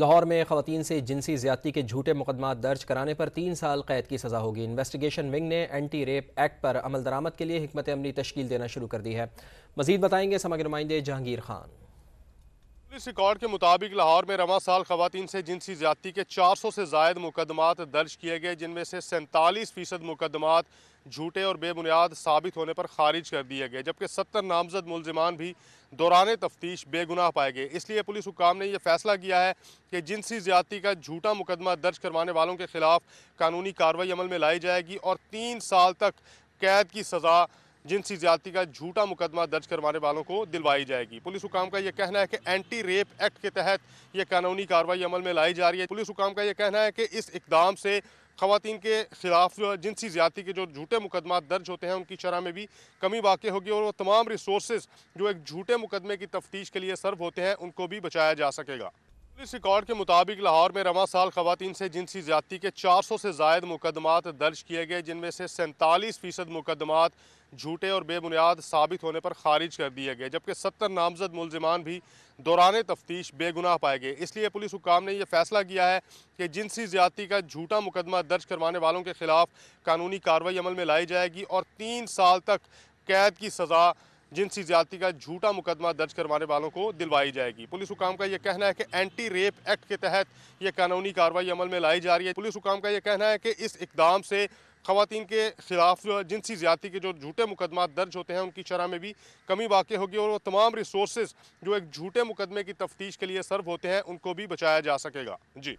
लाहौर में खातन से जिनसी ज्यादती के झूठे मुकदमा दर्ज कराने पर तीन साल कैद की सजा होगी इन्वेस्टिगेशन विंग ने एंटी रेप एक्ट पर अमल दरामद के लिए हमत अमली तश्कील देना शुरू कर दी है मजीद बताएंगे समग्र नुमाइंदे जहांगीर खान पुलिस रिकॉर्ड के मुताबिक लाहौर में रवा साल खवतिन से जिनसी ज्यादा के 400 से जायद मुकदमात दर्ज किए गए जिनमें से सैंतालीस फीसद मुकदमात झूठे और बेबुनियाद साबित होने पर खारिज कर दिए गए जबकि सत्तर नामजद मुलजमान भी दौरान तफ्तीश बेगुनाह पाए गए इसलिए पुलिस हुकाम ने यह फैसला किया है कि जिनसी ज्यादा का झूठा मुकदमा दर्ज करवाने वालों के खिलाफ कानूनी कार्रवाई अमल में लाई जाएगी और तीन साल तक कैद की सज़ा जिनसी ज्यादती का झूठा मुकदमा दर्ज करवाने वालों को दिलवाई जाएगी पुलिस हुकाम का यह कहना है कि एंटी रेप एक्ट के तहत यह कानूनी कार्रवाई अमल में लाई जा रही है पुलिस हुकाम का यह कहना है कि इस इकदाम से खातन के खिलाफ जिनसी ज्यादा के जो झूठे मुकदमा दर्ज होते हैं उनकी शरह में भी कमी वाक़ होगी और वो तमाम रिसोर्स जो एक झूठे मुकदमे की तफ्तीश के लिए सर्व होते हैं उनको भी बचाया जा सकेगा पुलिस रिकॉर्ड के मुताबिक लाहौर में रवा साल खातन से जिनसी ज्यादा के 400 से जायद मुकदमा दर्ज किए गए जिनमें से सैंतालीस फीसद मुकदमा झूठे और बेबुनियाद साबित होने पर खारिज कर दिए गए जबकि सत्तर नामजद मुलजमान भी दौरान तफ्तीश बेगुनाह पाए गए इसलिए पुलिस हुकाम ने यह फैसला किया है कि जिनसी ज्यादा का झूठा मुकदमा दर्ज करवाने वालों के खिलाफ कानूनी कार्रवाई अमल में लाई जाएगी और तीन साल तक कैद की सज़ा जिनसी ज्यादती का झूठा मुकदमा दर्ज करवाने वालों को दिलवाई जाएगी पुलिस हुकाम का यह कहना है कि एंटी रेप एक्ट के तहत यह कानूनी कार्रवाई अमल में लाई जा रही है पुलिस हुकाम का यह कहना है कि इस इकदाम से खातन के खिलाफ जिनसी ज्यादा के जो झूठे मुकदमा दर्ज होते हैं उनकी शरह में भी कमी वाक़ होगी और वो तमाम रिसोर्स जो एक झूठे मुकदमे की तफ्तीश के लिए सर्व होते हैं उनको भी बचाया जा सकेगा जी